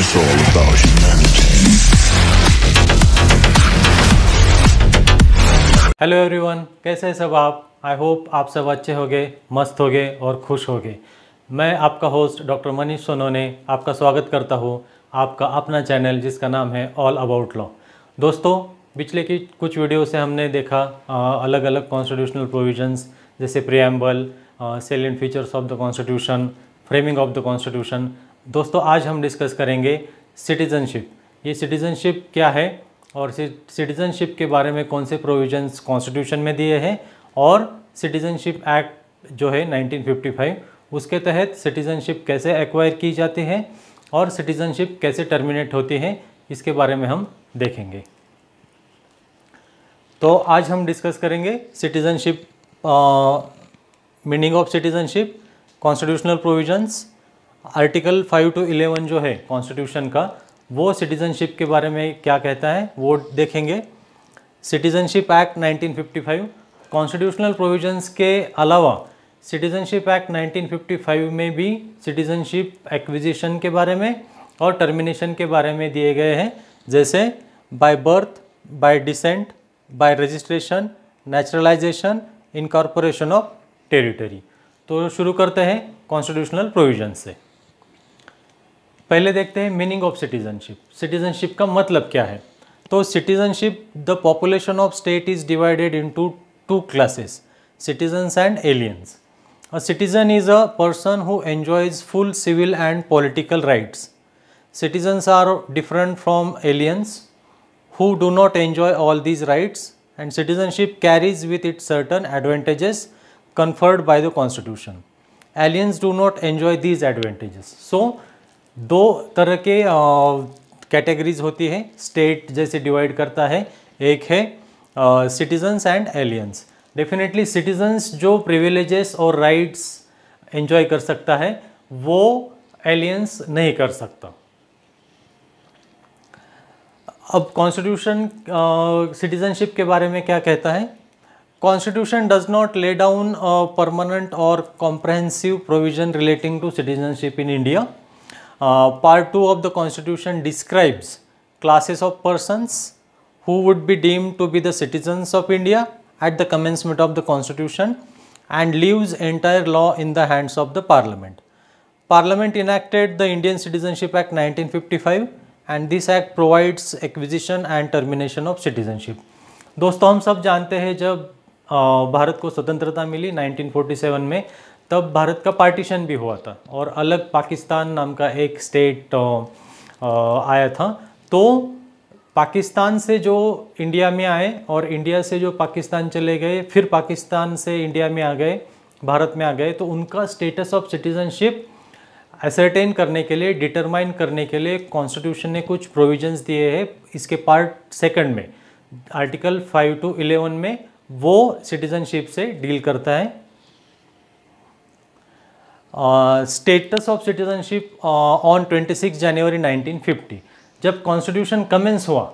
It's all about humanity. Hello everyone कैसे हैं सब आप आई होप आप सब अच्छे होगे मस्त होगे और खुश होगे मैं आपका होस्ट डॉक्टर मनीष सोनोने आपका स्वागत करता हूँ आपका अपना चैनल जिसका नाम है ऑल अबाउट लॉ दोस्तों पिछले की कुछ वीडियो से हमने देखा आ, अलग अलग कॉन्स्टिट्यूशनल प्रोविजंस जैसे preamble salient features of the constitution framing of the constitution दोस्तों आज हम डिस्कस करेंगे सिटीज़नशिप ये सिटीज़नशिप क्या है और सिटीज़नशिप के बारे में कौन से प्रोविजंस कॉन्स्टिट्यूशन में दिए हैं और सिटीज़नशिप एक्ट जो है 1955 उसके तहत सिटीज़नशिप कैसे एक्वायर की जाती है और सिटीज़नशिप कैसे टर्मिनेट होती है इसके बारे में हम देखेंगे तो आज हम डिस्कस करेंगे citizenship meaning of citizenship constitutional provisions article five to eleven जो है कॉन्स्टिट्यूशन का वो सिटीजनशिप के बारे में क्या कहता है वो देखेंगे सिटीजनशिप एक्ट 1955 कॉन्स्टिट्यूशनल प्रोविजन्स के अलावा सिटीजनशिप एक्ट 1955 में भी सिटीजनशिप एक्विजिशन के बारे में और टर्मिनेशन के बारे में दिए गए हैं जैसे by birth by descent by registration naturalization incorporation of territory तो शुरू करते हैं कॉन्स्टिट्यूशनल प्रोविजन से पहले देखते हैं मीनिंग ऑफ सिटीजनशिप सिटीजनशिप का मतलब क्या है तो citizenship the population of state is divided into two classes citizens and aliens a citizen is a person who enjoys full civil and political rights citizens are different from aliens who do not enjoy all these rights and citizenship carries with it certain advantages conferred by the constitution aliens do not enjoy these advantages so दो तरह के categories होती है state जैसे divide करता है एक है citizens and aliens definitely citizens जो प्रिविलेजेस और राइट्स एंजॉय कर सकता है वो एलियंस नहीं कर सकता अब कॉन्स्टिट्यूशन सिटीजनशिप के बारे में क्या कहता है constitution does not lay down permanent और comprehensive provision relating to citizenship in India Uh, part 2 of the constitution describes classes of persons who would be deemed to be the citizens of India at the commencement of the constitution and leaves entire law in the hands of the parliament. Parliament enacted the Indian Citizenship Act 1955 and this act provides acquisition and termination of citizenship. दोस्तों हम सब जानते हैं जब uh, Bharat को स्वतंत्रता मिली 1947 में तब भारत का पार्टीशन भी हुआ था और अलग पाकिस्तान नाम का एक स्टेट आया था तो पाकिस्तान से जो इंडिया में आए और इंडिया से जो पाकिस्तान चले गए फिर पाकिस्तान से इंडिया में आ गए भारत में आ गए तो उनका स्टेटस ऑफ सिटीजनशिप एसरटेन करने के लिए डिटरमाइन करने के लिए कॉन्स्टिट्यूशन ने कुछ प्रोविजंस दिए हैं इसके पार्ट सेकंड में आर्टिकल फाइव टू इलेवन में वो सिटीजनशिप से डील करता है status of citizenship on 26 January 1950 जब कॉन्स्टिट्यूशन कमेंस हुआ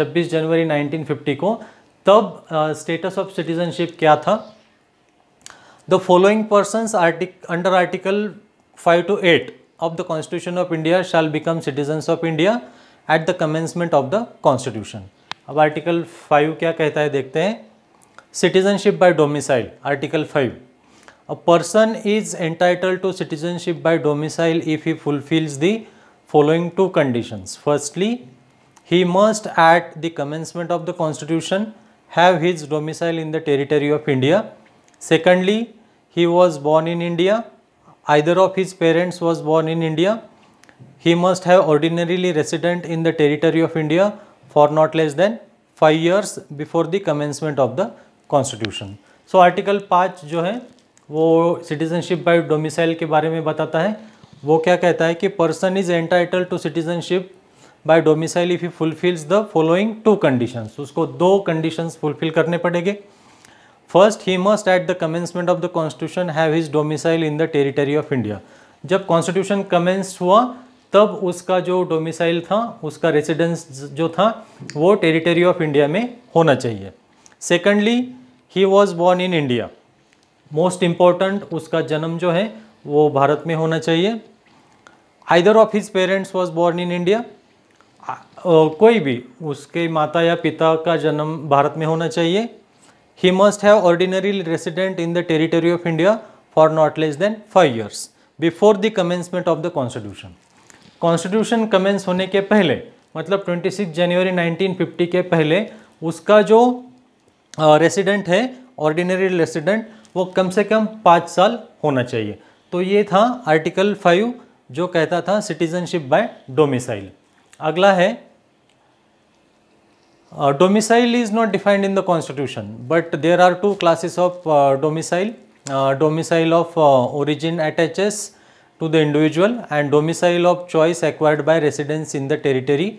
26 जनवरी 1950 को तब स्टेटस ऑफ सिटीजनशिप क्या था the following person article under article 5 to 8 of the constitution of India shall become citizen of India at the commencement of the constitution अब article 5 क्या कहता है देखते हैं citizenship by domicile article five A person is entitled to citizenship by domicile if he fulfills the following two conditions. Firstly, he must at the commencement of the constitution have his domicile in the territory of India. Secondly, he was born in India, either of his parents was born in India. He must have ordinarily resident in the territory of India for not less than 5 years before the commencement of the constitution. So, article 5 जो वो citizenship by domicile के बारे में बताता है वो क्या कहता है कि person is entitle to citizenship by domicile if he fulfills the following two conditions उसको दो कंडीशंस फुलफिल करने पड़ेंगे first he must at the commencement of the constitution have his domicile in the territory of India जब constitution commence हुआ तब उसका जो डोमिसाइल था उसका रेसिडेंस जो था वो टेरिटरी ऑफ इंडिया में होना चाहिए secondly he was born in India most important उसका जन्म जो है वो भारत में होना चाहिए either of his parents was born in India कोई भी उसके माता या पिता का जन्म भारत में होना चाहिए he must have ordinary resident in the territory of India for not less than five years before the commencement of the constitution constitution commence होने के पहले मतलब 26 जनवरी 1950 के पहले उसका जो रेसिडेंट है ऑर्डिनरी रेसिडेंट वो कम से कम पाँच साल होना चाहिए तो ये था आर्टिकल फाइव जो कहता था सिटीजनशिप बाय डोमिसाइल अगला है domicile is not defined in the constitution but there are two classes of domicile domicile of origin attaches to the individual and domicile of choice acquired by residence in the territory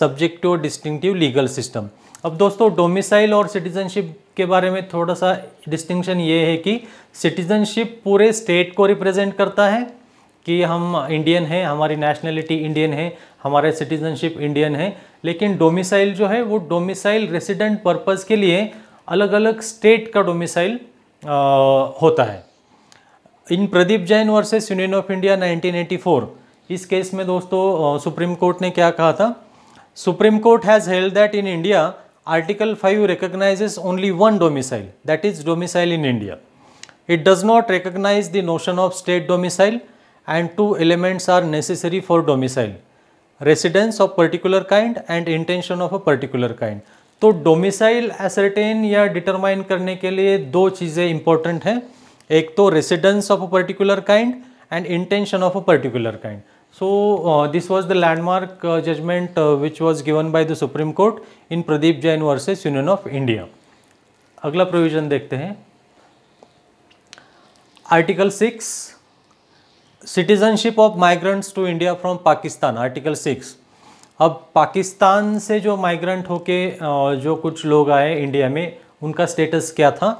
subject to a distinctive legal system अब दोस्तों domicile और citizenship के बारे में थोड़ा सा distinction ये है कि सिटीजनशिप पूरे स्टेट को रिप्रेजेंट करता है कि हम इंडियन हैं हमारी नेशनलिटी इंडियन है हमारे सिटीजनशिप इंडियन है लेकिन डोमिसाइल जो है वो डोमिसाइल रेसिडेंट पर्पज़ के लिए अलग अलग स्टेट का डोमिसाइल होता है in Pradeep Jain versus union of India 1984 इस केस में दोस्तों सुप्रीम कोर्ट ने क्या कहा था supreme court has held that in India article five recognizes only one domicile that is domicile in India it does not recognize the notion of state domicile and two elements are necessary for domicile residence of particular kind and intention of a particular kind तो domicile ascertain या determine करने के लिए दो चीज़ें important हैं एक तो residence of a particular kind and intention of a particular kind So uh, this was the landmark uh, judgment uh, which was given by the Supreme Court in Pradeep Jain versus Union of India. अगला provision देखते हैं article six citizenship of migrants to India from Pakistan article six अब पाकिस्तान से जो migrant होके जो कुछ लोग आए इंडिया में उनका स्टेटस क्या था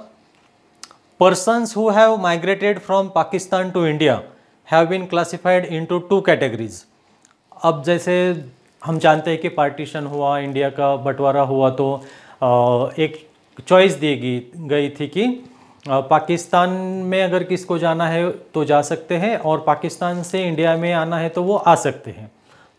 persons who have migrated from Pakistan to India have been classified into two categories अब जैसे हम जानते हैं कि पार्टीशन हुआ इंडिया का बंटवारा हुआ तो एक चॉइस दी गई गई थी कि पाकिस्तान में अगर किसको जाना है तो जा सकते हैं और पाकिस्तान से इंडिया में आना है तो वो आ सकते हैं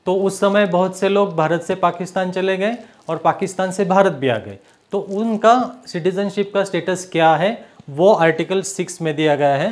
तो उस समय बहुत से लोग भारत से पाकिस्तान चले गए और पाकिस्तान से भारत भी आ गए तो उनका सिटीजनशिप का स्टेटस क्या है वो आर्टिकल सिक्स में दिया गया है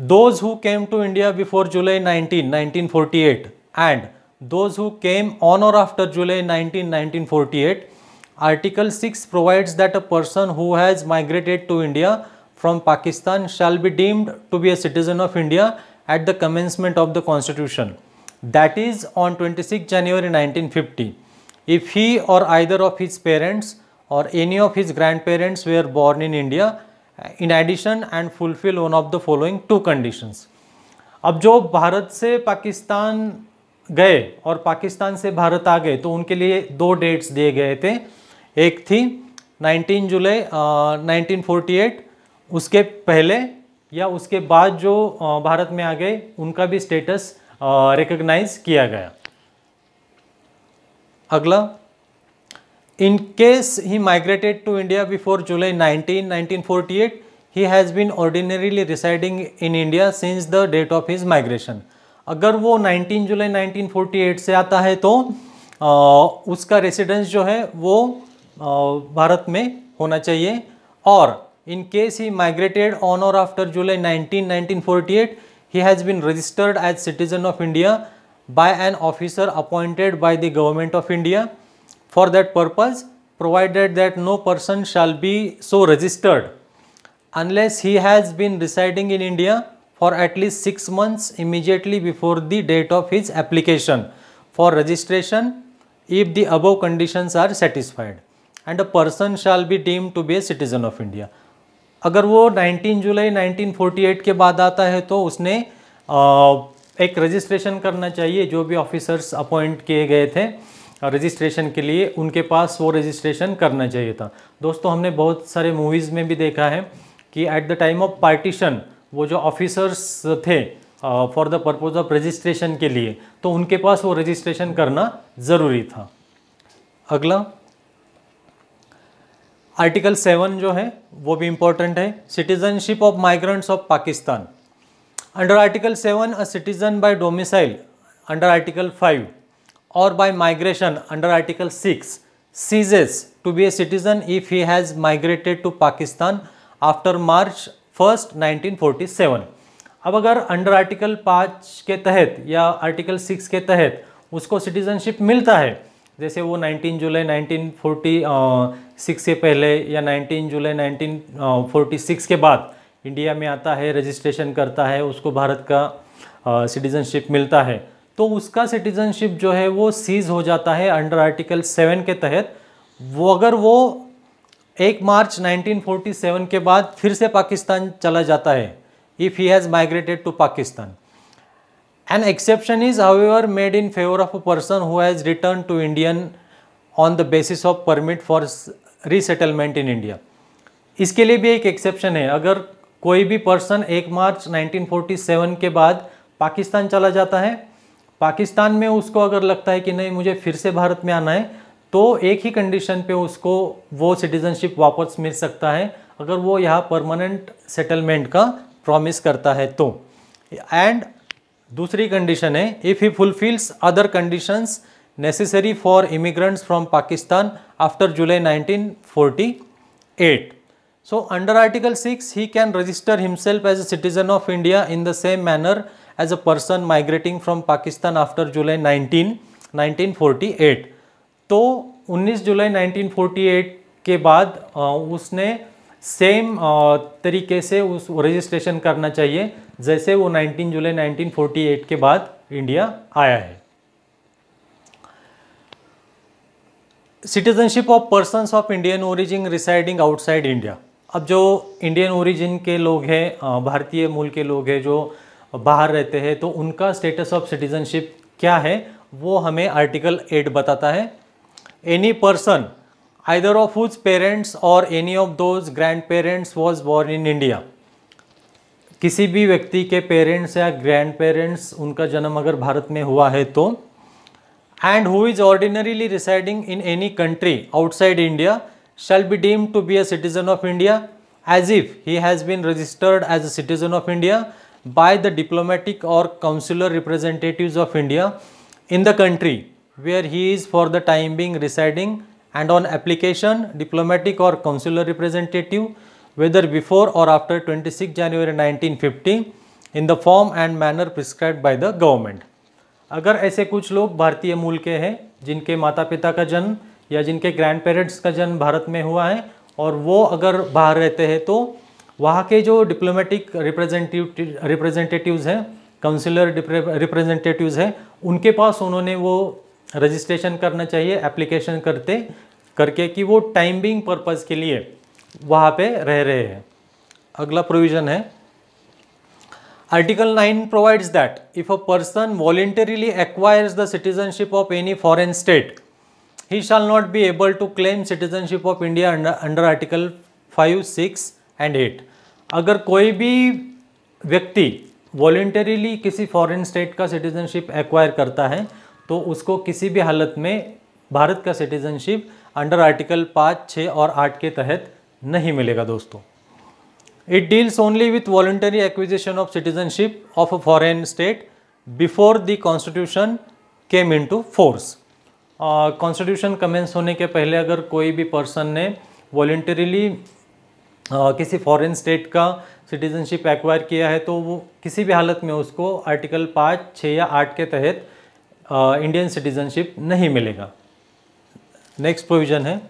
those who came to India before July 19, 1948 and those who came on or after July 19, 1948, Article 6 provides that a person who has migrated to India from Pakistan shall be deemed to be a citizen of India at the commencement of the constitution. That is on 26 January 1950. If he or either of his parents or any of his grandparents were born in India, in addition and fulfil one of the following two conditions अब जो भारत से पाकिस्तान गए और पाकिस्तान से भारत आ गए तो उनके लिए दो डेट्स दिए गए थे एक थी 19 जुलाई uh, 1948 उसके पहले या उसके बाद जो uh, भारत में आ गए उनका भी स्टेटस रिकग्नाइज uh, किया गया अगला In case he migrated to India before July 19, 1948, he has been ordinarily residing in India since the date of his migration. agar wo 19 july 1948 se aata hai to uh, uska residence jo hai wo uh, bharat mein hona chahiye और in case he migrated on or after july 19 1948 he has been registered as citizen of India by an officer appointed by the government of India for that purpose provided that no person shall be so registered unless he has been residing in India for at least 6 months immediately before the date of his application for registration if the above conditions are satisfied and a person shall be deemed to be a citizen of India. अगर वो 19 जुलाई 1948 के बाद आता है तो उसने आ, एक registration करना चाहिए जो भी ऑफिसर्स अपॉइंट किए गए थे रजिस्ट्रेशन के लिए उनके पास वो रजिस्ट्रेशन करना चाहिए था दोस्तों हमने बहुत सारे मूवीज़ में भी देखा है कि at the time of partition वो जो ऑफिसर्स थे for the purpose of registration के लिए तो उनके पास वो रजिस्ट्रेशन करना ज़रूरी था अगला आर्टिकल सेवन जो है वो भी इम्पोर्टेंट है citizenship of migrants of Pakistan under article seven a citizen by domicile under article five or by migration under Article 6 ceases to be a citizen if he has migrated to Pakistan after March 1st 1947. अब अगर under article पाँच के तहत या article six के तहत उसको citizenship मिलता है जैसे वो 19 जुलाई 1946 से पहले या 19 जुलाई 1946 के बाद इंडिया में आता है रजिस्ट्रेशन करता है उसको भारत का सिटीजनशिप मिलता है तो उसका सिटीजनशिप जो है वो सीज हो जाता है अंडर आर्टिकल सेवन के तहत वो अगर वो एक मार्च 1947 के बाद फिर से पाकिस्तान चला जाता है if he has migrated to Pakistan An exception is however made in favour of a person who has return to Indian on the basis of permit for resettlement in India इसके लिए भी एक एक्सेप्शन है अगर कोई भी पर्सन एक मार्च 1947 के बाद पाकिस्तान चला जाता है पाकिस्तान में उसको अगर लगता है कि नहीं मुझे फिर से भारत में आना है तो एक ही कंडीशन पे उसको वो सिटीजनशिप वापस मिल सकता है अगर वो यहाँ परमानेंट सेटलमेंट का प्रॉमिस करता है तो एंड दूसरी कंडीशन है if he fulfills other conditions necessary for immigrants from Pakistan after July 1948 so under article six he can register himself as a citizen of India in the same manner as a person migrating from Pakistan after July 19 1948 तो 19 जुलाई 1948 के बाद उसने same तरीके से उस registration करना चाहिए जैसे वो 19 जुलाई 1948 के बाद इंडिया आया है citizenship of persons of Indian origin residing outside India अब जो इंडियन ओरिजिन के लोग हैं भारतीय मूल के लोग हैं जो बाहर रहते हैं तो उनका स्टेटस ऑफ सिटीजनशिप क्या है वो हमें आर्टिकल एट बताता है any person either of whose parents or any of those grandparents was born in India किसी भी व्यक्ति के पेरेंट्स या ग्रैंड पेरेंट्स उनका जन्म अगर भारत में हुआ है तो and who is ordinarily residing in any country outside India shall be deemed to be a citizen of India as if he has been registered as a citizen of India by the diplomatic or consular representatives of India in the country where he is for the time being residing and on application diplomatic or consular representative whether before or after 26 January 1950 in the form and manner prescribed by the government. अगर ऐसे कुछ लोग भारतीय मूल के हैं जिनके माता पिता का जन्म या जिनके ग्रैंड पेरेंट्स का जन्म भारत में हुआ है और वो अगर बाहर रहते हैं तो वहाँ के जो डिप्लोमेटिक रिप्रेजेंटेटिव रिप्रेजेंटेटिव्स हैं काउंसिलर रिप्रेजेंटेटिव्स हैं उनके पास उन्होंने वो रजिस्ट्रेशन करना चाहिए एप्लीकेशन करते करके कि वो टाइमिंग पर्पज़ के लिए वहाँ पे रह रहे हैं अगला प्रोविज़न है Article 9 provides that if a person voluntarily acquires the citizenship of any foreign state, he shall not be able to claim citizenship of India under, under Article 5, 6 and 8. अगर कोई भी व्यक्ति वॉल्टरीली किसी फॉरेन स्टेट का citizenship acquire करता है तो उसको किसी भी हालत में भारत का सिटीजनशिप अंडर आर्टिकल पाँच छः और आठ के तहत नहीं मिलेगा दोस्तों it deals only with voluntary acquisition of citizenship of a foreign state before the constitution came into force constitution commence होने के पहले अगर कोई भी पर्सन ने वॉल्टरीली किसी फॉरेन स्टेट का सिटीजनशिप एक्वायर किया है तो वो किसी भी हालत में उसको आर्टिकल पाँच छः या आठ के तहत इंडियन सिटीजनशिप नहीं मिलेगा नेक्स्ट प्रोविजन है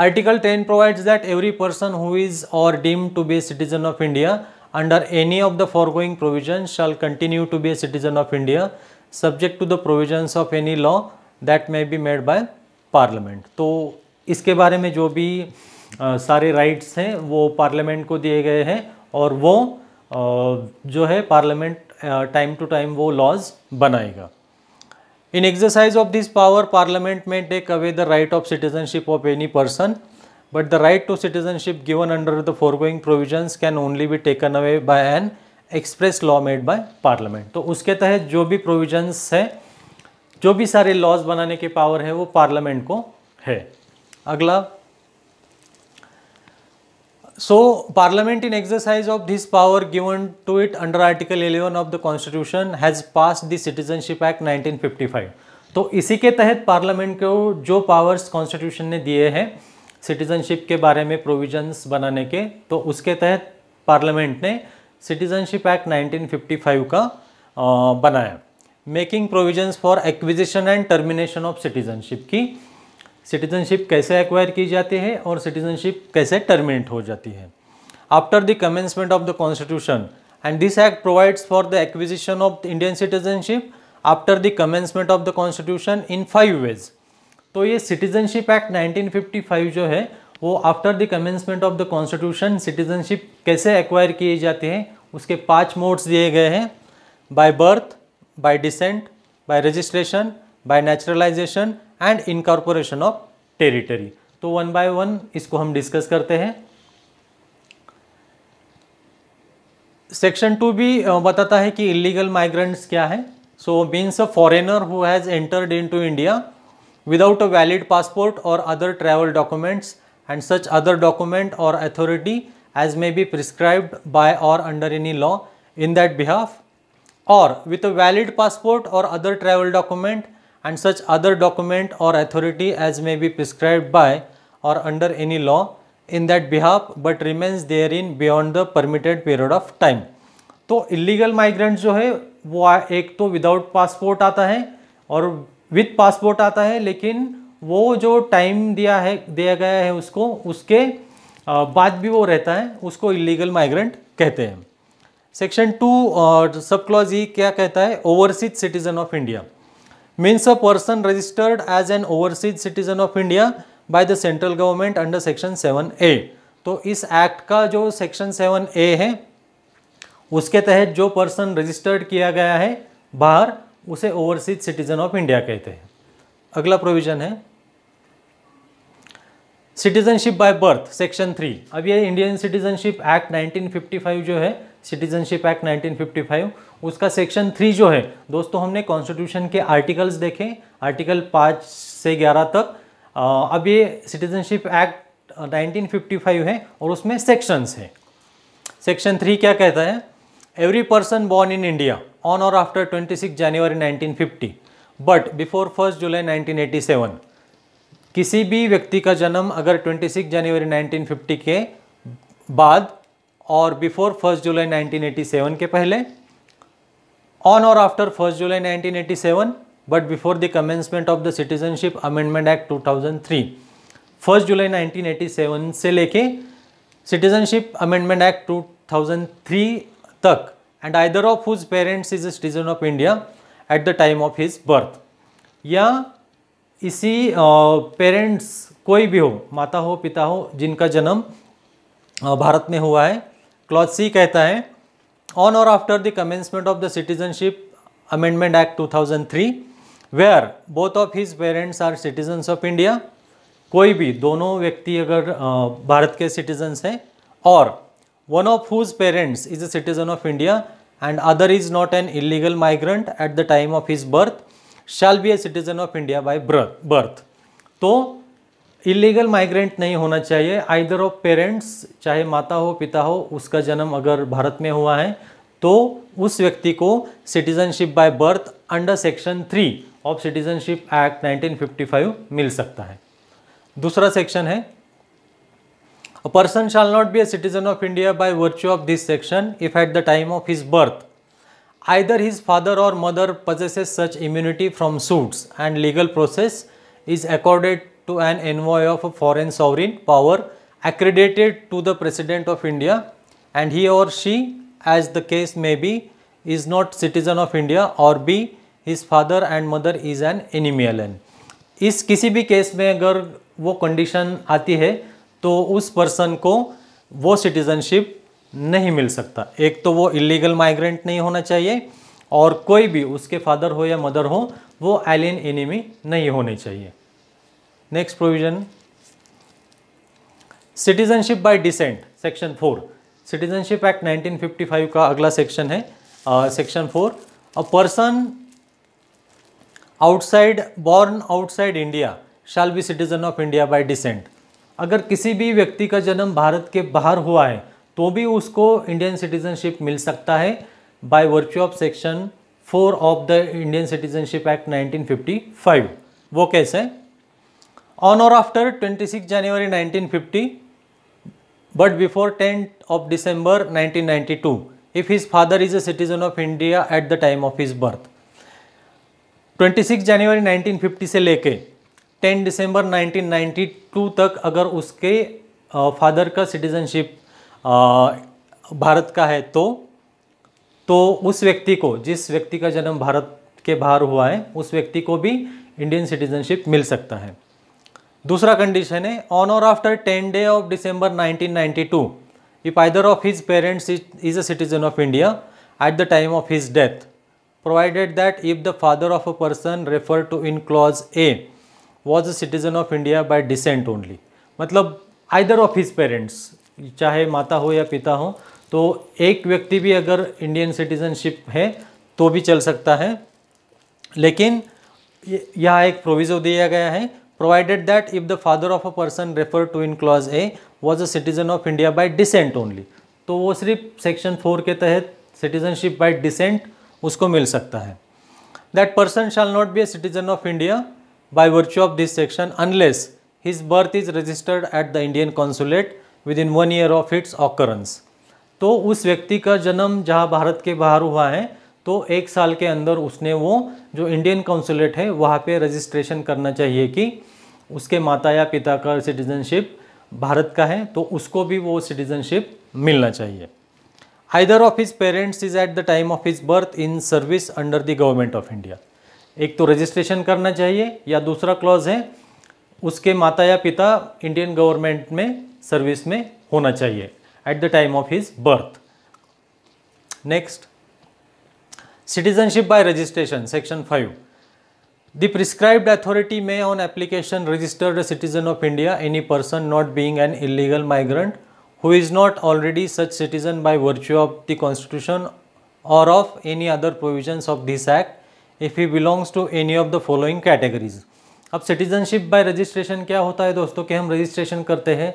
article ten provides that every person who is or deem to be a citizen of India under any of the foregoing provision shall continue to be a citizen of India subject to the provision of any law that may be made by parliament तो इसके बारे में जो भी सारे rights हैं वो parliament को दिए गए हैं और वो जो है पार्लियामेंट टाइम टू टाइम वो लॉज बनाएगा in exercise of this power parliament may take away the right of citizenship of any person but the right to citizenship given under the foregoing provisions can only be taken away by an express law made by parliament तो उसके तहत जो भी provisions हैं जो भी सारे laws बनाने के पावर हैं वो पार्लियामेंट को है अगला So, Parliament in exercise of this power given to it under Article 11 of the Constitution has passed the Citizenship Act 1955. तो इसी के तहत पार्लियामेंट को जो पावर्स कॉन्स्टिट्यूशन ने दिए हैं सिटीजनशिप के बारे में प्रोविजंस बनाने के तो उसके तहत पार्लियामेंट ने सिटीजनशिप एक्ट 1955 का आ, बनाया making provisions for acquisition and termination of citizenship की सिटीजनशिप कैसे एक्वायर की जाती है और सिटीजनशिप कैसे टर्मिनेट हो जाती है after the commencement of the constitution and this act provides for the acquisition of the Indian citizenship after the commencement of the constitution in five ways तो ये सिटीजनशिप एक्ट 1955 जो है वो after the commencement of the constitution citizenship कैसे acquire किए जाते हैं उसके पाँच मोड्स दिए गए हैं by birth by descent by registration by naturalisation and incorporation of territory तो वन बाय वन इसको हम डिस्कस करते हैं सेक्शन टू भी बताता है कि इलीगल माइग्रेंट्स क्या है so means a foreigner who has entered to India without a valid passport or other travel documents and such other document or authority as may be prescribed by or under any law in that behalf or with a valid passport or other travel document and such other document or authority as may be prescribed by or under any law in that behalf but remains therein beyond the permitted period of time तो illegal migrant जो है वो एक तो without passport आता है और with passport आता है लेकिन वो जो time दिया है दिया गया है उसको उसके बाद भी वो रहता है उसको illegal migrant कहते हैं section two sub clause E क्या कहता है overseas citizen of India means a person registered as an overseas citizen of India by the central government under section 7A. तो इस एक्ट का जो सेक्शन 7A है उसके तहत जो पर्सन रजिस्टर्ड किया गया है बाहर उसे ओवरसीज सिटीजन ऑफ इंडिया कहते हैं अगला प्रोविजन है citizenship by birth section three अब ये इंडियन सिटीजनशिप एक्ट 1955 जो है सिटीजनशिप एक्ट 1955 उसका सेक्शन थ्री जो है दोस्तों हमने कॉन्स्टिट्यूशन के आर्टिकल्स देखे आर्टिकल पाँच से ग्यारह तक अब ये सिटीजनशिप एक्ट 1955 है और उसमें सेक्शंस हैं सेक्शन थ्री क्या कहता है every person born in India on or after 26 January 1950 but before first July 1987 किसी भी व्यक्ति का जन्म अगर 26 जनवरी 1950 के बाद और बिफोर फर्स्ट जुलाई 1987 के पहले on or after first July 1987 but before the commencement of the citizenship amendment act 2003 thousand three first July nineteen से लेके सिटीजनशिप अमेंडमेंट एक्ट 2003 तक and either of whose parents is a citizen of India at the time of his birth या इसी parents कोई भी हो माता हो पिता हो जिनका जन्म भारत में हुआ है क्लॉज सी कहता है on or after the commencement of the citizenship amendment act 2003 where both of his parents are citizens of India कोई भी दोनों व्यक्ति अगर भारत के सिटीजन्स हैं और one of whose parents is a citizen of India and other is not an illegal migrant at the time of his birth shall be a citizen of India by birth तो illegal migrant नहीं होना चाहिए either of parents चाहे माता हो पिता हो उसका जन्म अगर भारत में हुआ है तो उस व्यक्ति को citizenship by birth under section three of citizenship act 1955 मिल सकता है दूसरा सेक्शन है a person shall not be a citizen of India by virtue of this section if at the time of his birth either his father or mother possesses such immunity from suits and legal process is accorded to an envoy of a foreign sovereign power accredited to the President of India and he or she as the case may be is not citizen of India or B his father and mother is an enemy alien. इस किसी भी case में अगर वो condition आती है तो उस पर्सन को वो सिटीजनशिप नहीं मिल सकता एक तो वो इलीगल माइग्रेंट नहीं होना चाहिए और कोई भी उसके फादर हो या मदर हो वो एलियन एनिमी नहीं होने चाहिए next provision citizenship by descent section four citizenship act 1955 का अगला सेक्शन है section four a person outside born outside India shall be citizen of India by descent अगर किसी भी व्यक्ति का जन्म भारत के बाहर हुआ है तो भी उसको इंडियन सिटीजनशिप मिल सकता है by virtue of section four of the Indian citizenship act 1955 वो कैसे है on or after 26 January 1950 but before 10th of December 1992 if his father is a citizen of India at the time of his birth. 26 January 1950 से लेके 10 दिसंबर 1992 तक अगर उसके father का citizenship Bharat का है तो तो उस व्यक्ति को जिस व्यक्ति का जन्म भारत के बाहर हुआ है उस व्यक्ति को भी इंडियन सिटीजनशिप मिल सकता है दूसरा कंडीशन है on or after ten day of December nineteen ninety two if either of his parents is a citizen of India at the time of his death provided that if the father of a person refer to in clause A was a citizen of India by descent only मतलब either of his parents चाहे माता हो या पिता हो तो एक व्यक्ति भी अगर इंडियन सिटीजनशिप है तो भी चल सकता है लेकिन यह एक प्रोविज़ो दिया गया है provided that if the father of a person refer to in clause A was a citizen of India by descent only तो वो सिर्फ सेक्शन फोर के तहत सिटीजनशिप बाई डिसेंट उसको मिल सकता है that person shall not be a citizen of India by virtue of this section unless his birth is registered at the Indian consulate within one year of its occurrence तो उस व्यक्ति का जन्म जहाँ भारत के बाहर हुआ है तो एक साल के अंदर उसने वो जो इंडियन कौंसुलेट है वहाँ पे रजिस्ट्रेशन करना चाहिए कि उसके माता या पिता का सिटीजनशिप भारत का है तो उसको भी वो सिटीजनशिप मिलना चाहिए either of his parents is at the time of his birth in service under the government of India एक तो रजिस्ट्रेशन करना चाहिए या दूसरा क्लॉज है उसके माता या पिता इंडियन गवर्नमेंट में सर्विस में होना चाहिए at the time of his birth next Citizenship by registration, section 5. The prescribed authority may on application register a citizen of India, any person not being an illegal migrant who is not already such citizen by virtue of the constitution or of any other provisions of this act if he belongs to any of the following categories. अब citizenship by registration क्या होता है दोस्तों कि हम registration करते हैं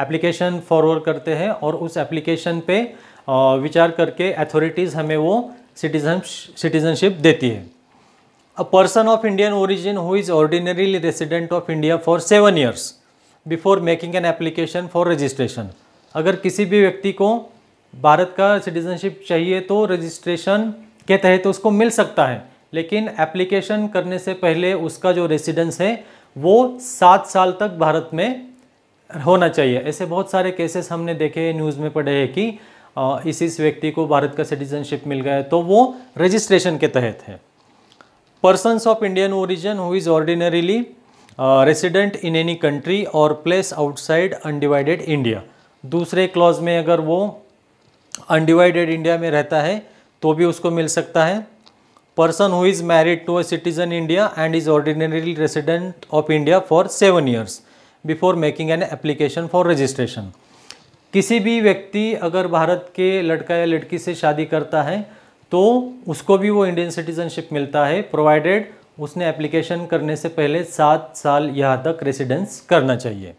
application forward करते हैं और उस एप्लीकेशन पे विचार करके अथॉरिटीज़ हमें वो सिटीजन सिटीजनशिप देती है a person of Indian origin who is ordinarily resident of India for seven years before making an application for registration अगर किसी भी व्यक्ति को भारत का सिटीजनशिप चाहिए तो रजिस्ट्रेशन के तहत तो उसको मिल सकता है लेकिन एप्लीकेशन करने से पहले उसका जो रेसिडेंस है वो सात साल तक भारत में होना चाहिए ऐसे बहुत सारे केसेस हमने देखे न्यूज़ में पढ़े हैं कि इस इस व्यक्ति को भारत का सिटीजनशिप मिल गया है तो वो रजिस्ट्रेशन के तहत है persons of Indian origin who is ordinarily resident in any country or place outside undivided India दूसरे क्लॉज में अगर वो अनडिवाइडेड इंडिया में रहता है तो भी उसको मिल सकता है person who is married to a citizen India and is ordinary resident of India for seven years before making an application for registration किसी भी व्यक्ति अगर भारत के लड़का या लड़की से शादी करता है तो उसको भी वो इंडियन सिटीजनशिप मिलता है प्रोवाइडेड उसने एप्लीकेशन करने से पहले सात साल यहाँ तक रेसिडेंस करना चाहिए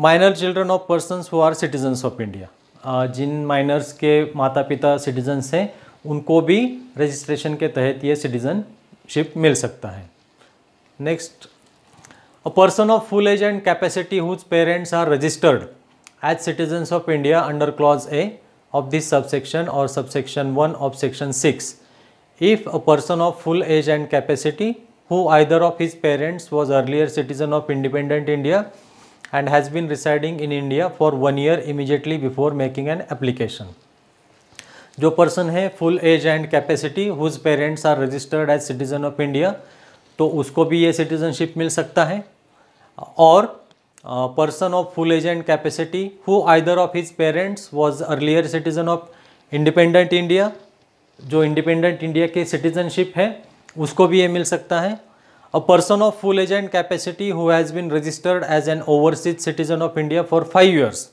minor children of person who are citizens of India जिन माइनर्स के माता पिता सिटीजन्स हैं उनको भी रजिस्ट्रेशन के तहत ये सिटीजनशिप मिल सकता है next a person of full age and capacity whose parents are registered as citizens of India under clause A of this subsection or subsection one of section six if a person of full age and capacity who either of his parents was earlier citizen of independent India and has been residing in India for one year immediately before making an application जो person है full age and capacity whose parents are registered as citizen of India तो उसको भी ये सिटीजनशिप मिल सकता है और person of full full agent capacity who either of his parents was earlier citizen of independent India जो इंडिपेंडेंट इंडिया के सिटीजनशिप है उसको भी ये मिल सकता है a person of full age and capacity who has been registered as an overseas citizen of India for five years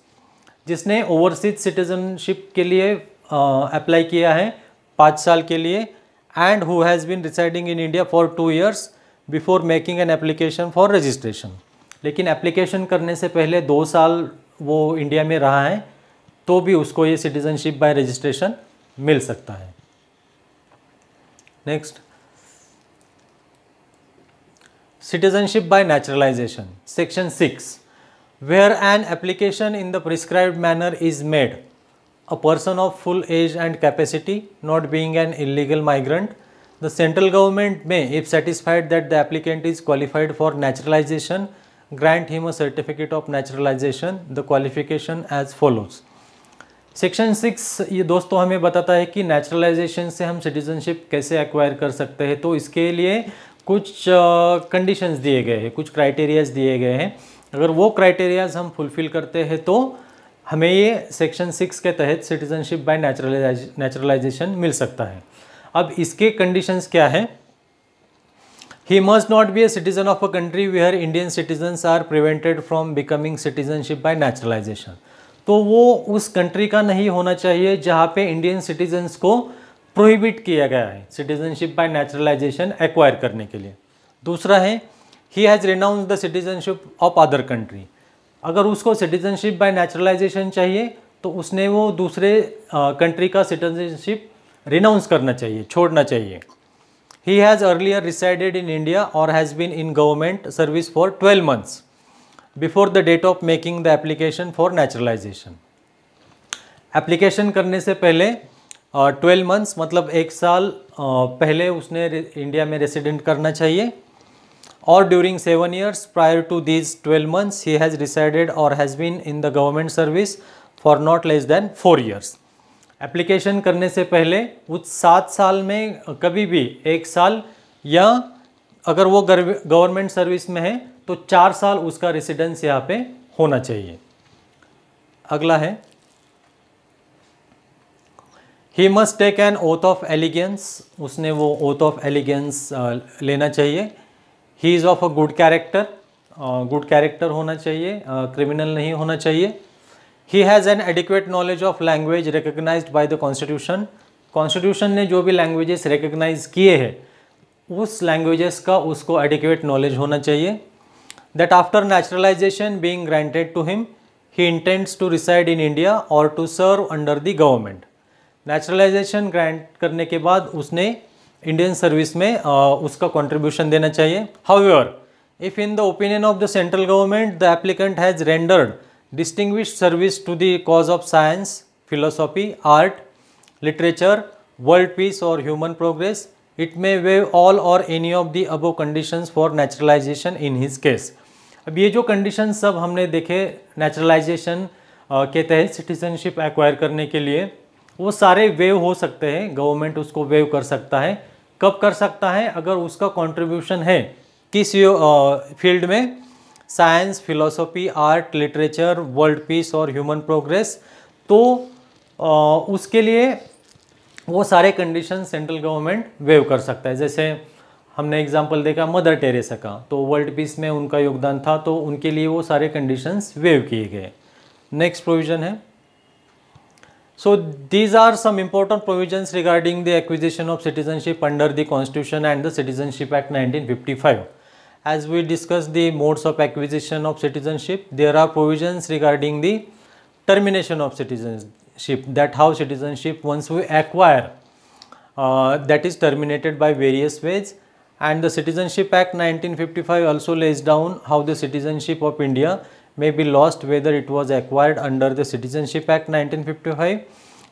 जिसने ओवरसीज सिटीजनशिप के लिए अप्लाई uh, किया है पाँच साल के लिए and who has been residing in India for two years before making an application for registration लेकिन एप्लीकेशन करने से पहले दो साल वो इंडिया में रहा है तो भी उसको ये सिटीजनशिप बाय रजिस्ट्रेशन मिल सकता है next citizenship by naturalisation section six where an application in the prescribe manner is made a person of full age and capacity not being an illegal migrant the central government may if satisfied that the applicant is qualified for naturalisation grant him a certificate of naturalization the qualification as follows section six ये दोस्तों हमें बताता है कि naturalisation से हम citizenship कैसे acquire कर सकते हैं तो इसके लिए कुछ कंडीशंस दिए गए हैं कुछ क्राइटेरियाज दिए गए हैं अगर वो क्राइटेरियाज हम फुलफिल करते हैं तो हमें ये सेक्शन सिक्स के तहत सिटीजनशिप बाय नेचुरलाइजेशन मिल सकता है अब इसके कंडीशंस क्या है He must not be a citizen of a country where Indian citizens are prevented from becoming citizenship by naturalization. तो वो उस कंट्री का नहीं होना चाहिए जहाँ पे इंडियन सिटीजन्स को प्रोहिबिट किया गया है सिटीजनशिप बाय नेचुरलाइजेशन एक्वायर करने के लिए दूसरा है he has renounce the citizenship of other country अगर उसको सिटीजनशिप बाय नेचुरलाइजेशन चाहिए तो उसने वो दूसरे कंट्री का सिटीजनशिप रिनाउंस करना चाहिए छोड़ना चाहिए He has earlier resided in India or has been in government service for 12 months before the date of making the application for naturalization. Application karne se pehle 12 months matlab ek saal uh, pehle usne re, India mein resident karna or during 7 years prior to these 12 months he has resided or has been in the government service for not less than 4 years. Application करने से पहले उस सात साल में कभी भी एक साल या अगर वो गवर्नमेंट सर्विस में है तो चार साल उसका रेसिडेंस यहाँ पे होना चाहिए अगला है he must take an oath of allegiance उसने वो ओथ ऑफ एलिगेंस लेना चाहिए he is of a good character good character होना चाहिए क्रिमिनल uh, नहीं होना चाहिए he has an adequate knowledge of language recognise by the constitution constitution ने जो भी लैंग्वेजेस रिकोगनाइज किए हैं उस लैंग्वेजेस का उसको एडिक्वेट नॉलेज होना चाहिए that after naturalisation being granted to him he intends to reside in India और to serve under the government naturalisation grant करने के बाद उसने इंडियन सर्विस में आ, उसका कॉन्ट्रीब्यूशन देना चाहिए how if in the opinion of the central government the applicant has rendered distinguished service to the cause of science, philosophy, art, literature, world peace or human progress. It may waive all or any of the above conditions for naturalization in his case. अब ये जो condition सब हमने देखे naturalisation के तहत citizenship acquire करने के लिए वो सारे वेव हो सकते हैं गवर्नमेंट उसको वेव कर सकता है कब कर सकता है अगर उसका कंट्रीब्यूशन है किस फील्ड में science philosophy art literature world peace और ह्यूमन प्रोग्रेस तो आ, उसके लिए वो सारे कंडीशन सेंट्रल गवर्नमेंट वेव कर सकता है जैसे हमने एग्जाम्पल देखा मदर टेरेसा का तो वर्ल्ड पीस में उनका योगदान था तो उनके लिए वो सारे कंडीशंस वेव किए गए नेक्स्ट प्रोविज़न है so these are some important provisions regarding the acquisition of citizenship under the constitution and the citizenship act 1955. as we discussed the modes of acquisition of citizenship, there are provisions regarding the termination of citizenship that how citizenship once we acquire uh, that is terminated by various ways and the Citizenship Act 1955 also lays down how the citizenship of India may be lost whether it was acquired under the Citizenship Act 1955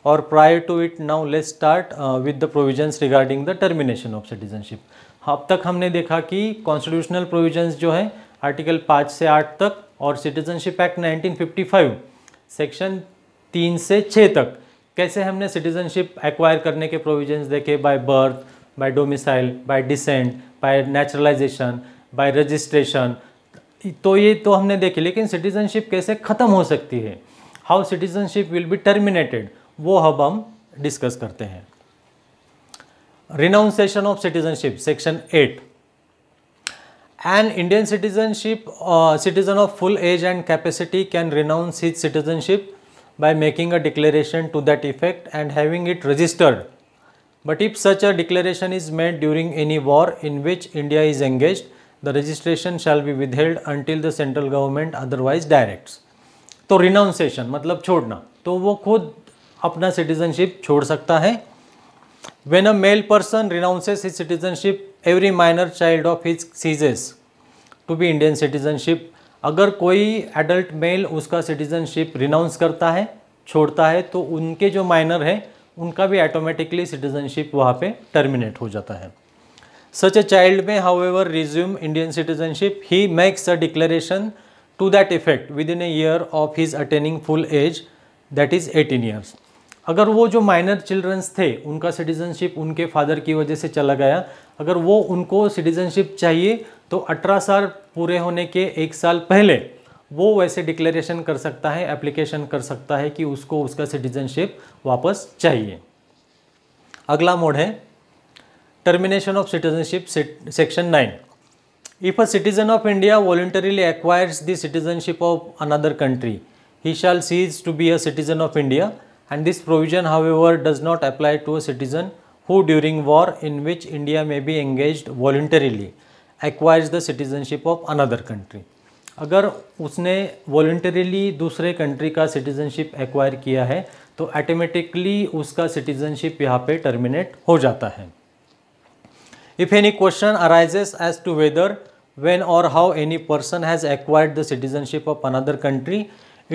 or prior to it. Now, let us start uh, with the provisions regarding the termination of citizenship. अब तक हमने देखा कि constitutional provisions जो है article पाँच से आठ तक और सिटीजनशिप एक्ट 1955 सेक्शन तीन से छः तक कैसे हमने सिटीजनशिप एक्वायर करने के प्रोविजंस देखे by birth by domicile by descent by naturalisation by registration तो ये तो हमने देखे लेकिन सिटीजनशिप कैसे ख़त्म हो सकती है how citizenship will be terminated वो अब हम डिस्कस करते हैं renunciation of citizenship section 8 an indian citizenship uh, citizen of full age and capacity can renounce his citizenship by making a declaration to that effect and having it registered but if such a declaration is made during any war in which india is engaged the registration shall be withheld until the central government otherwise directs तो रिनाउंसेशन मतलब छोड़ना तो वो खुद अपना citizenship छोड़ सकता है When a male person renounces his citizenship, every minor child of his ceases to be Indian citizenship. अगर कोई एडल्ट मेल उसका सिटीजनशिप रिनाउंस करता है छोड़ता है तो उनके जो माइनर हैं उनका भी ऑटोमेटिकली सिटीजनशिप वहाँ पे टर्मिनेट हो जाता है सच ए चाइल्ड में however resume Indian citizenship he makes a declaration to that effect within a year of his attaining full age that is eighteen years अगर वो जो minor children's थे उनका citizenship उनके father की वजह से चला गया अगर वो उनको सिटीजनशिप चाहिए तो अठारह साल पूरे होने के एक साल पहले वो वैसे डिक्लेरेशन कर सकता है एप्लीकेशन कर सकता है कि उसको उसका सिटीजनशिप वापस चाहिए अगला मोड है termination of citizenship section nine if a citizen of India voluntarily acquires the citizenship of another country he shall cease to be a of India and this provision however does not apply to a citizen who during war in which India may be engaged voluntarily acquires the citizenship of another country. अगर उसने voluntarily दूसरे country का citizenship acquire किया है तो automatically उसका citizenship यहाँ पे टर्मिनेट हो जाता है if any question arises as to whether when or how any person has acquired the citizenship of another country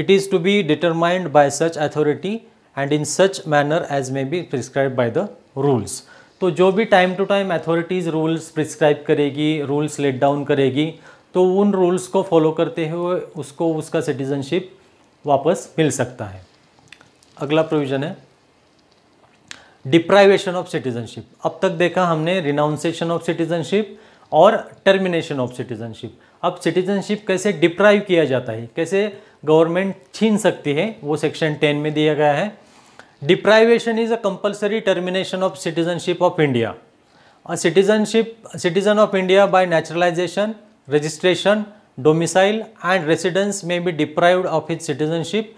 it is to be determined by such authority and in such manner as may be prescribe by the rules तो जो भी time to time authorities rules prescribe करेगी rules let down करेगी तो उन rules को follow करते हुए उसको उसका सिटीजनशिप वापस मिल सकता है अगला प्रोविज़न है डिप्राइवेशन ऑफ सिटीजनशिप अब तक देखा हमने रिनाउंसेशन ऑफ सिटीजनशिप और टर्मिनेशन ऑफ सिटीजनशिप अब सिटीजनशिप कैसे डिप्राइव किया जाता है कैसे गवर्नमेंट छीन सकती है वो सेक्शन टेन में दिया गया है deprivation is a compulsory termination of citizenship of India a citizenship citizen of India by naturalisation registration domicile and residence may be deprived of his citizenship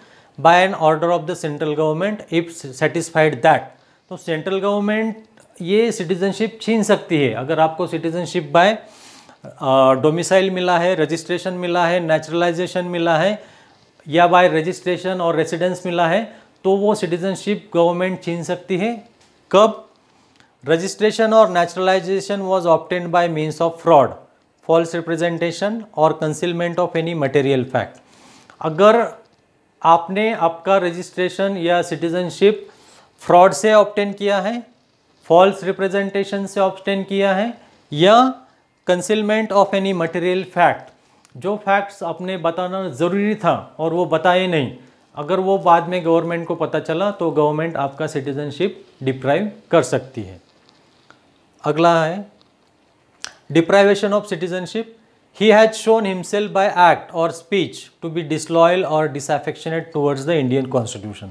by an order of the central government if satisfied that तो central government ये citizenship छीन सकती है अगर आपको citizenship by domicile मिला है registration मिला है नेचुरलाइजेशन मिला है या बाय रजिस्ट्रेशन और रेसिडेंस मिला है तो वो सिटीजनशिप गवर्नमेंट छीन सकती है कब रजिस्ट्रेशन और naturalisation was obtained by means of fraud false representation और concealment of any material fact अगर आपने आपका रजिस्ट्रेशन या सिटीजनशिप फ्रॉड से ऑप्टेन किया है फॉल्स रिप्रेजेंटेशन से ऑप्टेन किया है या concealment of any material fact जो फैक्ट्स आपने बताना ज़रूरी था और वो बताए नहीं अगर वो बाद में गवर्नमेंट को पता चला तो गवर्नमेंट आपका सिटीजनशिप डिप्राइव कर सकती है अगला है deprivation of citizenship he has shown himself by act और स्पीच टू बी डिसलॉयल और disaffectionate towards the Indian constitution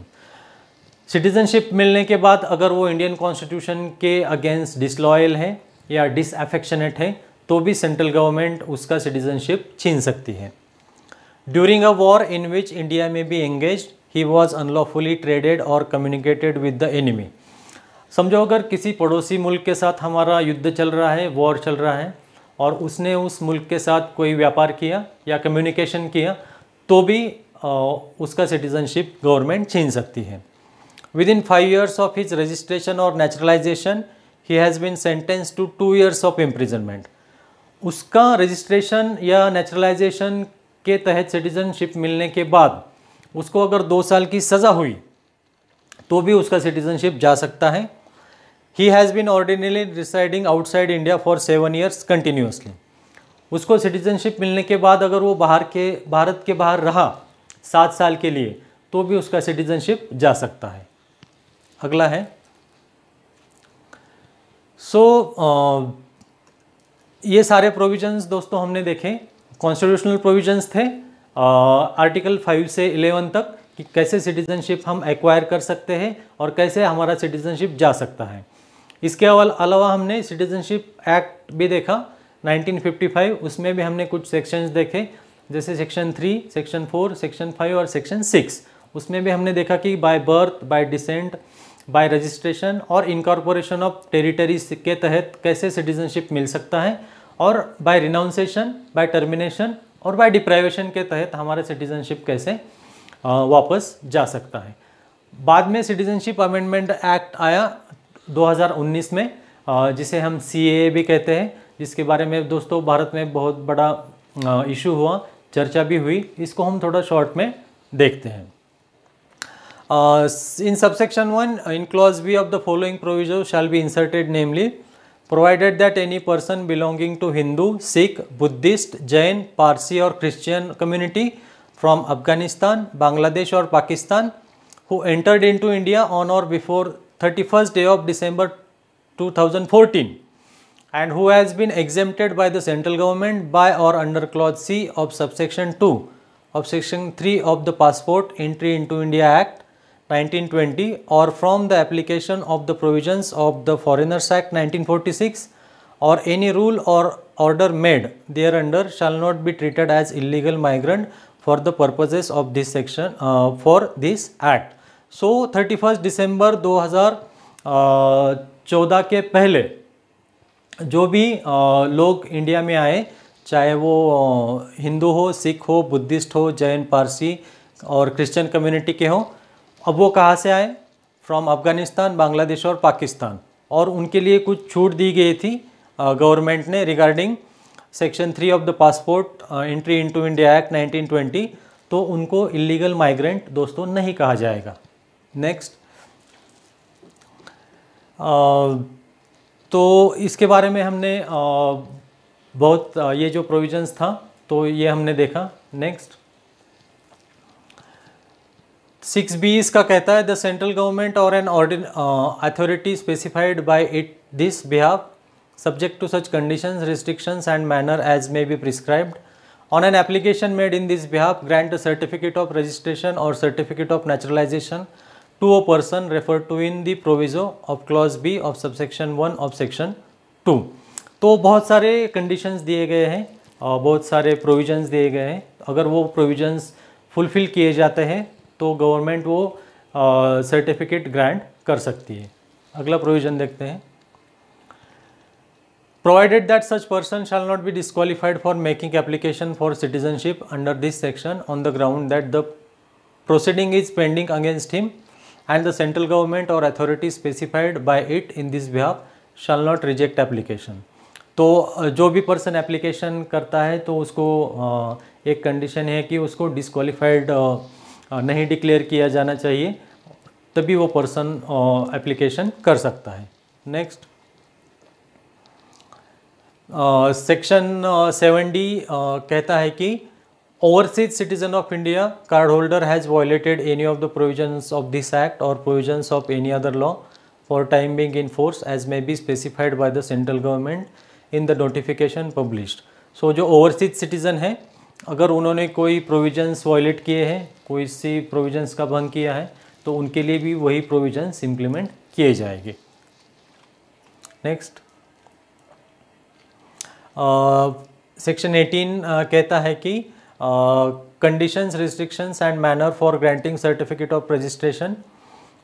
citizenship मिलने के बाद अगर वो इंडियन कॉन्स्टिट्यूशन के अगेंस्ट डिसलॉयल है या डिसफेक्शनेट है तो भी सेंट्रल गवर्नमेंट उसका सिटीजनशिप छीन सकती है During a war in which India may be engaged, he was unlawfully traded or communicated with the enemy. समझो अगर किसी पड़ोसी मुल्क के साथ हमारा युद्ध चल रहा है वॉर चल रहा है और उसने उस मुल्क के साथ कोई व्यापार किया या कम्युनिकेशन किया तो भी आ, उसका सिटीजनशिप गवर्नमेंट छीन सकती है within five years of his registration और naturalisation he has been sentence to two years of imprisonment उसका रजिस्ट्रेशन या नेचुरलाइजेशन के तहत सिटीज़नशिप मिलने के बाद उसको अगर दो साल की सज़ा हुई तो भी उसका सिटीज़नशिप जा सकता है he has been ordinarily residing outside India for seven years continuously उसको सिटीज़नशिप मिलने के बाद अगर वो बाहर के भारत के बाहर रहा सात साल के लिए तो भी उसका सिटीज़नशिप जा सकता है अगला है सो so, ये सारे प्रोविजंस दोस्तों हमने देखे कॉन्स्टिट्यूशनल प्रोविजंस थे आर्टिकल फाइव से इलेवन तक कि कैसे सिटीजनशिप हम एक्वायर कर सकते हैं और कैसे हमारा सिटीजनशिप जा सकता है इसके अलावा हमने सिटीजनशिप एक्ट भी देखा 1955 उसमें भी हमने कुछ सेक्शंस देखे जैसे section three section four section five और सेक्शन सिक्स उसमें भी हमने देखा कि by birth by descent by registration और इनकॉर्पोरेशन ऑफ टेरिटरीज के तहत कैसे सिटीजनशिप मिल सकता है और बाय रिनाउंसेशन बाय टर्मिनेशन और बाय डिप्राइवेशन के तहत हमारे सिटीजनशिप कैसे वापस जा सकता है बाद में सिटीजनशिप अमेंडमेंट एक्ट आया 2019 में जिसे हम सी भी कहते हैं जिसके बारे में दोस्तों भारत में बहुत बड़ा इशू हुआ चर्चा भी हुई इसको हम थोड़ा शॉर्ट में देखते हैं in subsection one in clause B of the following provision shall be inserted namely provided that any person belonging to Hindu, Sikh, Buddhist, Jain, Parsi or Christian community from Afghanistan, Bangladesh or Pakistan who entered into India on or before 31st day of December 2014 and who has been exempted by the central government by or under clause C of subsection 2 of section 3 of the Passport Entry into India Act 1920 or from the application of the provisions of the Foreigners Act 1946 or any rule or order made there under shall not be treated as illegal migrant for the purposes of this section uh, for this act. So 31st december 2014 uh, के पहले जो भी आ, लोग India में आए चाहे वो हिंदू हो सिख हो बुद्धिस्ट हो जैन पारसी और क्रिश्चियन कम्युनिटी के हों अब वो कहाँ से आए फ्रॉम अफ़गानिस्तान बांग्लादेश और पाकिस्तान और उनके लिए कुछ छूट दी गई थी गवर्नमेंट ने regarding section three of the passport entry into India act 1920 तो उनको इलीगल माइग्रेंट दोस्तों नहीं कहा जाएगा नेक्स्ट तो इसके बारे में हमने आ, बहुत आ, ये जो प्रोविजंस था तो ये हमने देखा नेक्स्ट सिक्स बी इसका कहता है द सेंट्रल गवर्नमेंट और एन ऑर्डिन authority specified by it this behalf subject to such condition restrictions and manner as may be prescribed on an application made in this behalf grant certificate of registration और certificate of naturalisation to a person refer to in the proviso of clause B of subsection one of section two तो बहुत सारे conditions दिए गए हैं बहुत सारे provisions दिए गए हैं अगर वो प्रोविजन्स फुलफिल किए जाते हैं तो गवर्नमेंट वो सर्टिफिकेट ग्रांट कर सकती है अगला प्रोविजन देखते हैं provided that such person shall not be disqualified for making application for citizenship under this section on the ground that the proceeding is pending against him and the central government और authority specified by it in this behalf shall not reject application तो जो भी person application करता है तो उसको एक condition है कि उसको डिस्कालीफाइड uh, नहीं डिक्लेयर किया जाना चाहिए तभी वो पर्सन एप्लीकेशन कर सकता है नेक्स्ट सेक्शन सेवन डी कहता है कि overseas citizen of India card holder has violated any of the provisions of this act और provisions of any other law for time being in force as may be specified by the central government in the notification published so जो overseas citizen है अगर उन्होंने कोई provisions violet किए हैं कोई सी provisions का भंग किया है तो उनके लिए भी वही प्रोविजंस इम्प्लीमेंट किए जाएंगे नेक्स्ट सेक्शन 18 कहता है कि conditions restrictions and manner for granting certificate of registration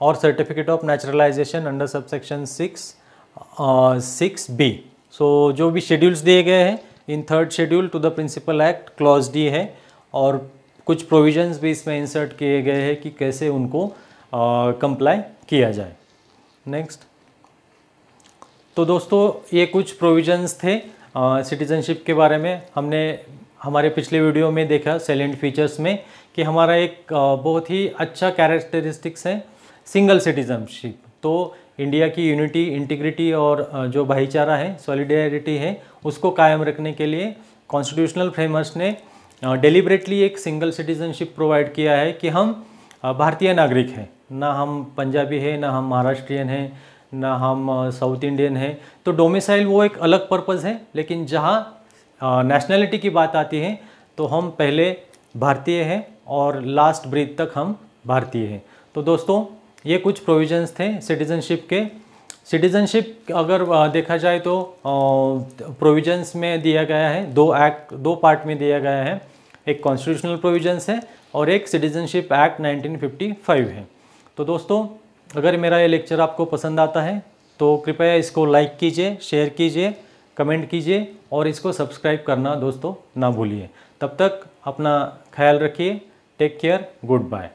और certificate of naturalisation under subsection six six B so जो भी शेड्यूल्स दिए गए हैं in third schedule to the principal act clause D है और कुछ प्रोविजंस भी इसमें इंसर्ट किए गए हैं कि कैसे उनको कंप्लाई किया जाए नेक्स्ट तो दोस्तों ये कुछ प्रोविजंस थे सिटीजनशिप के बारे में हमने हमारे पिछले वीडियो में देखा सेलेंट फीचर्स में कि हमारा एक बहुत ही अच्छा कैरेक्टरिस्टिक्स है सिंगल सिटीजनशिप तो इंडिया की यूनिटी इंटीग्रिटी और जो भाईचारा है सॉलिडेरिटी है उसको कायम रखने के लिए कॉन्स्टिट्यूशनल फ्रेमर्स ने डेलिबरेटली एक सिंगल सिटीजनशिप प्रोवाइड किया है कि हम भारतीय नागरिक हैं ना हम पंजाबी हैं ना हम महाराष्ट्रियन हैं ना हम साउथ इंडियन हैं तो डोमिसाइल वो एक अलग पर्पज़ है लेकिन जहाँ नेशनैलिटी की बात आती है तो हम पहले भारतीय हैं और लास्ट ब्रीथ तक हम भारतीय हैं तो दोस्तों ये कुछ प्रोविजंस थे सिटीजनशिप के सिटीजनशिप अगर देखा जाए तो प्रोविजंस में दिया गया है दो एक्ट दो पार्ट में दिया गया है एक कॉन्स्टिट्यूशनल प्रोविजंस है और एक सिटीजनशिप एक्ट 1955 है तो दोस्तों अगर मेरा ये लेक्चर आपको पसंद आता है तो कृपया इसको लाइक कीजिए शेयर कीजिए कमेंट कीजिए और इसको सब्सक्राइब करना दोस्तों ना भूलिए तब तक अपना ख्याल रखिए टेक केयर गुड बाय